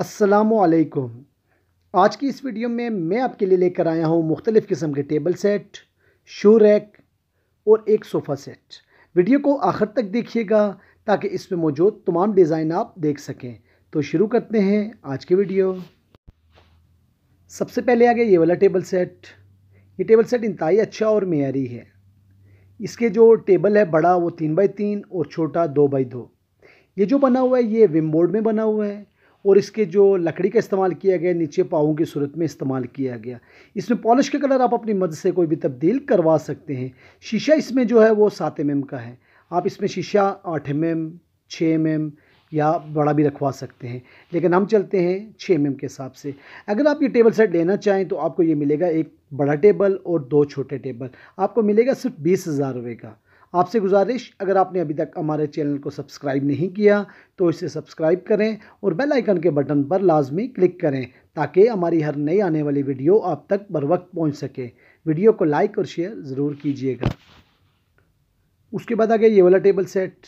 असलकुम आज की इस वीडियो में मैं आपके लिए लेकर आया हूँ मुख्तलिफ़ किस्म के टेबल सेट शो रैक और एक सोफ़ा सेट वीडियो को आखिर तक देखिएगा ताकि इसमें मौजूद तमाम डिज़ाइन आप देख सकें तो शुरू करते हैं आज की वीडियो सबसे पहले आ गया ये वाला टेबल सेट ये टेबल सेट इंतहाई अच्छा और मैारी है इसके जो टेबल है बड़ा वो तीन बाई तीन और छोटा दो बाई दो ये जो बना हुआ है ये विम बोर्ड में बना हुआ है और इसके जो लकड़ी का इस्तेमाल किया गया नीचे पाओं की सूरत में इस्तेमाल किया गया इसमें पॉलिश का कलर आप अपनी मदद से कोई भी तब्दील करवा सकते हैं शीशा इसमें जो है वो सात एम का है आप इसमें शीशा आठ एम एम छः एम एम या बड़ा भी रखवा सकते हैं लेकिन हम चलते हैं छः एम के हिसाब से अगर आप ये टेबल सेट लेना चाहें तो आपको ये मिलेगा एक बड़ा टेबल और दो छोटे टेबल आपको मिलेगा सिर्फ बीस हज़ार रुपये का आपसे गुजारिश अगर आपने अभी तक हमारे चैनल को सब्सक्राइब नहीं किया तो इसे सब्सक्राइब करें और बेल आइकन के बटन पर लाजमी क्लिक करें ताकि हमारी हर नई आने वाली वीडियो आप तक बर वक्त पहुँच सके वीडियो को लाइक और शेयर ज़रूर कीजिएगा उसके बाद आ गया ये वाला टेबल सेट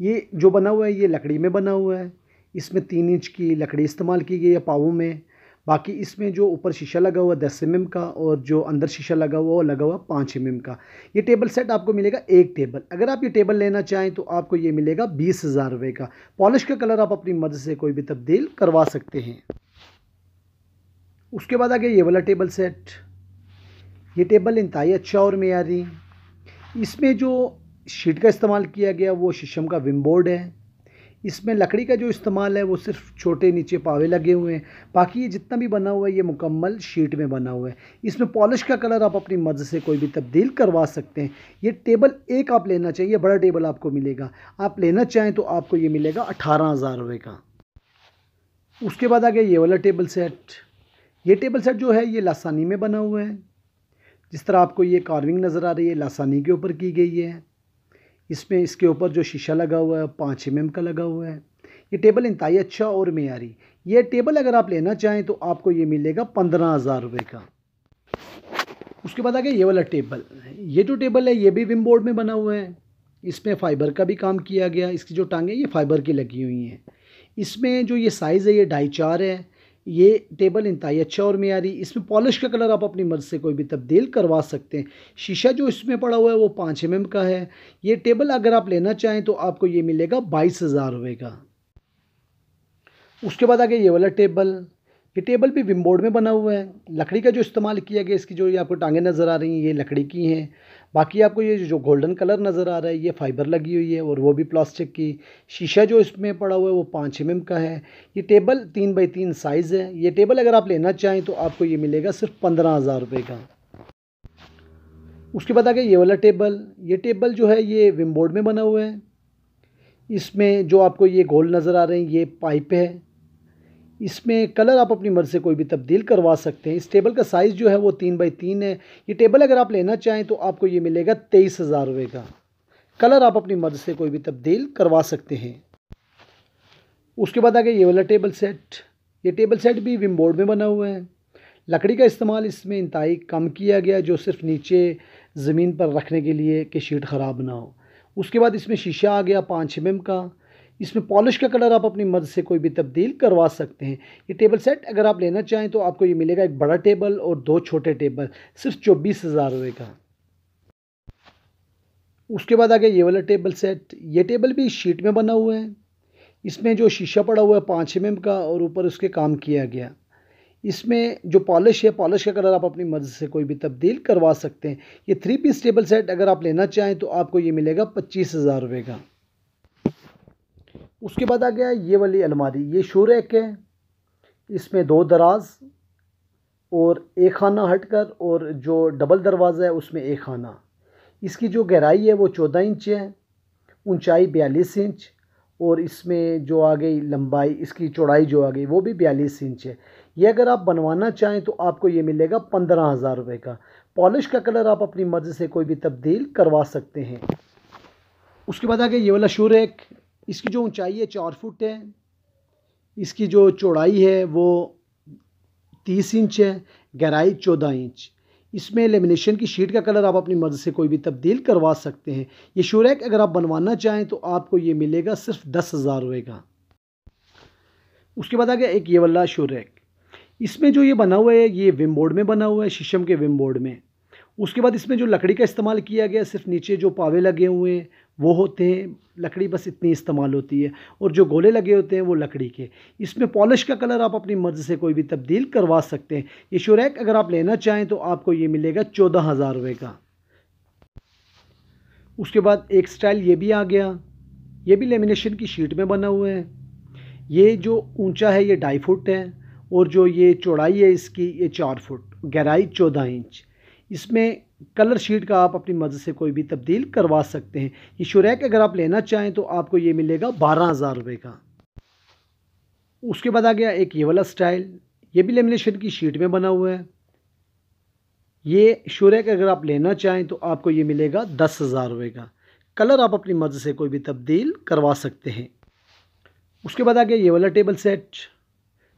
ये जो बना हुआ है ये लकड़ी में बना हुआ है इसमें तीन इंच की लकड़ी इस्तेमाल की गई है पाओ में बाकी इसमें जो ऊपर शीशा लगा हुआ दस एम का और जो अंदर शीशा लगा हुआ वो लगा हुआ पाँच एम का ये टेबल सेट आपको मिलेगा एक टेबल अगर आप ये टेबल लेना चाहें तो आपको ये मिलेगा बीस हज़ार रुपये का पॉलिश का कलर आप अपनी मदद से कोई भी तब्दील करवा सकते हैं उसके बाद आ गया ये वाला टेबल सेट ये टेबल इंतई अच्छा और मैारी इसमें जो शीट का इस्तेमाल किया गया वो शीशम का विम बोर्ड है इसमें लकड़ी का जो इस्तेमाल है वो सिर्फ छोटे नीचे पावे लगे हुए हैं बाकी ये जितना भी बना हुआ है ये मुकम्मल शीट में बना हुआ है इसमें पॉलिश का कलर आप अपनी मर्ज़ से कोई भी तब्दील करवा सकते हैं ये टेबल एक आप लेना चाहिए बड़ा टेबल आपको मिलेगा आप लेना चाहें तो आपको ये मिलेगा अठारह हज़ार रुपये का उसके बाद आ गया ये वाला टेबल सेट ये टेबल सेट जो है ये लासानी में बना हुआ है जिस तरह आपको ये कार्विंग नज़र आ रही है लासानी के ऊपर की गई है इसमें इसके ऊपर जो शीशा लगा हुआ है पाँच एम का लगा हुआ है ये टेबल इंतई अच्छा और मीरी ये टेबल अगर आप लेना चाहें तो आपको ये मिलेगा पंद्रह हज़ार रुपये का उसके बाद आ गया ये वाला टेबल ये जो टेबल है ये भी विम बोर्ड में बना हुआ है इसमें फ़ाइबर का भी काम किया गया इसकी जो टांगें ये फ़ाइबर की लगी हुई हैं इसमें जो ये साइज़ है ये ढाई चार है ये टेबल इंतहाई अच्छा और मीरी इसमें पॉलिश का कलर आप अपनी मर्ज़ से कोई भी तब्दील करवा सकते हैं शीशा जो इसमें पड़ा हुआ है वो पाँच एम का है ये टेबल अगर आप लेना चाहें तो आपको ये मिलेगा बाईस हज़ार रुपये का उसके बाद आगे ये वाला टेबल ये टेबल भी विम बोर्ड में बना हुआ है लकड़ी का जो इस्तेमाल किया गया इसकी जो ये आपको टाँगें नज़र आ रही हैं ये लकड़ी की हैं बाकी आपको ये जो गोल्डन कलर नज़र आ रहा है ये फाइबर लगी हुई है और वो भी प्लास्टिक की शीशा जो इसमें पड़ा हुआ है वो पाँच एम mm का है ये टेबल तीन बाई तीन साइज़ है ये टेबल अगर आप लेना चाहें तो आपको ये मिलेगा सिर्फ पंद्रह हज़ार रुपये का उसके बाद आ गया ये वाला टेबल ये टेबल जो है ये विम बोर्ड में बना हुआ है इसमें जो आपको ये गोल नज़र आ रहे हैं ये पाइप है इसमें कलर आप अपनी मर्ज़ी से कोई भी तब्दील करवा सकते हैं इस टेबल का साइज़ जो है वो तीन बाई तीन है ये टेबल अगर आप लेना चाहें तो आपको ये मिलेगा तेईस हज़ार रुपये का कलर आप अपनी मर्ज़ी से कोई भी तब्दील करवा सकते हैं उसके बाद आ गया ये वाला टेबल सेट ये टेबल सेट भी विम बोर्ड में बना हुआ है लकड़ी का इस्तेमाल इसमें इंतई कम किया गया जो सिर्फ नीचे ज़मीन पर रखने के लिए कि शीट ख़राब ना हो उसके बाद इसमें शीशा आ गया पाँच एम का इसमें पॉलिश का कलर आप अपनी मर्ज़ से कोई भी तब्दील करवा सकते हैं ये टेबल सेट अगर आप लेना चाहें तो आपको ये मिलेगा एक बड़ा टेबल और दो छोटे टेबल सिर्फ चौबीस हज़ार रुपये का उसके बाद आ गया ये वाला टेबल सेट ये टेबल भी शीट में बना हुआ है इसमें जो शीशा पड़ा हुआ है पाँच एम का और ऊपर उसके काम किया गया इसमें जो पॉलिश है पॉलिश का कलर आप अपनी मर्ज़ से कोई भी तब्दील करवा सकते हैं ये थ्री पीस टेबल सेट अगर आप लेना चाहें तो आपको ये मिलेगा पच्चीस हज़ार रुपये का उसके बाद आ गया ये वाली अलमारी ये शो रैक है इसमें दो दराज और एक खाना हटकर और जो डबल दरवाज़ा है उसमें एक खाना इसकी जो गहराई है वो चौदह इंच है ऊंचाई बयालीस इंच और इसमें जो आ गई लंबाई इसकी चौड़ाई जो आ गई वो भी बयालीस इंच है ये अगर आप बनवाना चाहें तो आपको ये मिलेगा पंद्रह हज़ार रुपये का पॉलिश का कलर आप अपनी मर्ज़ी से कोई भी तब्दील करवा सकते हैं उसके बाद आ गया ये वाला शो रैक इसकी जो ऊंचाई है चार फुट है इसकी जो चौड़ाई है वो तीस इंच है गहराई चौदह इंच इसमें लेमिनेशन की शीट का कलर आप अपनी मर्ज़ी से कोई भी तब्दील करवा सकते हैं ये शोरैक अगर आप बनवाना चाहें तो आपको ये मिलेगा सिर्फ दस हज़ार रुपये का उसके बाद आ गया एक ये वाला शोरैक इसमें जो ये बना हुआ है ये विम बोर्ड में बना हुआ है शीशम के विम बोर्ड में उसके बाद इसमें जो लकड़ी का इस्तेमाल किया गया सिर्फ नीचे जो पावे लगे हुए हैं वो होते हैं लकड़ी बस इतनी इस्तेमाल होती है और जो गोले लगे होते हैं वो लकड़ी के इसमें पॉलिश का कलर आप अपनी मर्ज़ी से कोई भी तब्दील करवा सकते हैं ये शुरैक अगर आप लेना चाहें तो आपको ये मिलेगा चौदह हज़ार रुपये का उसके बाद एक स्टाइल ये भी आ गया ये भी लेमिनेशन की शीट में बना हुआ है ये जो ऊँचा है ये ढाई फुट है और जो ये चौड़ाई है इसकी ये चार फुट गहराई चौदह इंच इसमें कलर शीट का आप अपनी मर्ज़ी से कोई भी तब्दील करवा सकते हैं ये शुरैक अगर आप लेना चाहें तो आपको ये मिलेगा बारह हज़ार रुपये का उसके बाद आ गया एक ये वाला स्टाइल ये भी लेमिनेशन की शीट में बना हुआ है ये शुरैक अगर आप लेना चाहें तो आपको ये मिलेगा दस हज़ार रुपये का कलर आप अपनी मर्ज़ी से कोई भी तब्दील करवा सकते हैं उसके बाद आ गया ये वाला टेबल सेट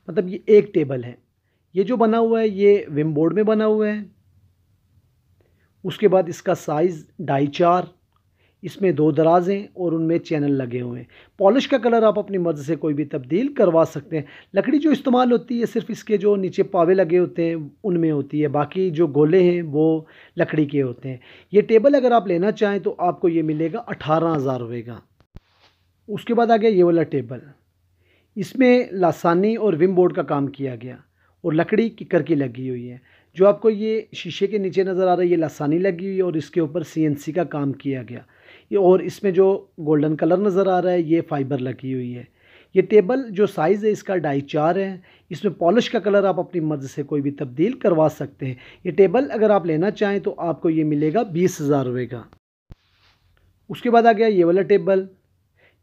मतलब ये एक टेबल है ये जो बना हुआ है ये विम बोर्ड में बना हुआ है उसके बाद इसका साइज़ ढाई चार इसमें दो दराजें और उनमें चैनल लगे हुए हैं पॉलिश का कलर आप अपनी मर्ज़ से कोई भी तब्दील करवा सकते हैं लकड़ी जो इस्तेमाल होती है सिर्फ इसके जो नीचे पावे लगे होते हैं उनमें होती है बाकी जो गोले हैं वो लकड़ी के होते हैं ये टेबल अगर आप लेना चाहें तो आपको ये मिलेगा अठारह हज़ार रुपये का उसके बाद आ गया ये वाला टेबल इसमें लासानी और विम बोर्ड का काम किया गया और लकड़ी की करकी लगी हुई है जो आपको ये शीशे के नीचे नज़र आ रहा है ये लसानी लगी हुई है और इसके ऊपर सीएनसी का काम किया गया ये और इसमें जो गोल्डन कलर नज़र आ रहा है ये फाइबर लगी हुई है ये टेबल जो साइज़ है इसका ढाई चार है इसमें पॉलिश का कलर आप अपनी मर्ज़ से कोई भी तब्दील करवा सकते हैं ये टेबल अगर आप लेना चाहें तो आपको ये मिलेगा बीस हज़ार रुपये का उसके बाद आ गया ये वाला टेबल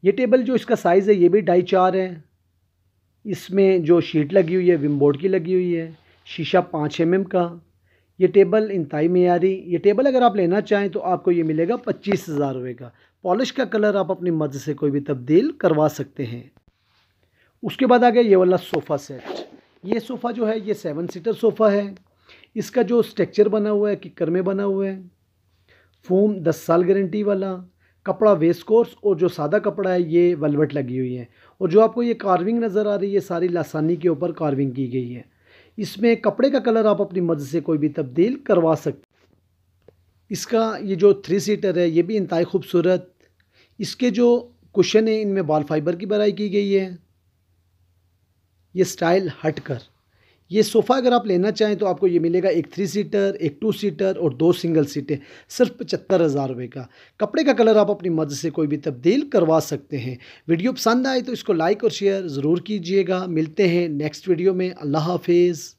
ये टेबल जो इसका साइज़ है ये भी ढाई चार है इसमें जो शीट लगी हुई है विम बोर्ड की लगी हुई है शीशा पाँच एम का ये टेबल इंतई मीरी ये टेबल अगर आप लेना चाहें तो आपको ये मिलेगा पच्चीस हज़ार रुपये का पॉलिश का कलर आप अपनी मर्ज़ से कोई भी तब्दील करवा सकते हैं उसके बाद आ गया ये वाला सोफ़ा सेट ये सोफ़ा जो है ये सेवन सीटर सोफ़ा है इसका जो स्ट्रक्चर बना हुआ है किकर में बना हुआ है फोम दस साल गारंटी वाला कपड़ा वेस्ट कोर्स और जो सादा कपड़ा है ये वलवट लगी हुई है और जो आपको ये कार्विंग नज़र आ रही है सारी लासानी के ऊपर कार्विंग की गई है इसमें कपड़े का कलर आप अपनी मर्ज़ी से कोई भी तब्दील करवा सकते इसका ये जो थ्री सीटर है ये भी इंतई खूबसूरत इसके जो कुशन है इनमें बाल फाइबर की बनाई की गई है ये स्टाइल हट कर ये सोफ़ा अगर आप लेना चाहें तो आपको ये मिलेगा एक थ्री सीटर एक टू सीटर और दो सिंगल सीटें सिर्फ पचहत्तर हज़ार रुपये का कपड़े का कलर आप अपनी मर्ज़ से कोई भी तब्दील करवा सकते हैं वीडियो पसंद आए तो इसको लाइक और शेयर ज़रूर कीजिएगा मिलते हैं नेक्स्ट वीडियो में अल्लाह हाफिज़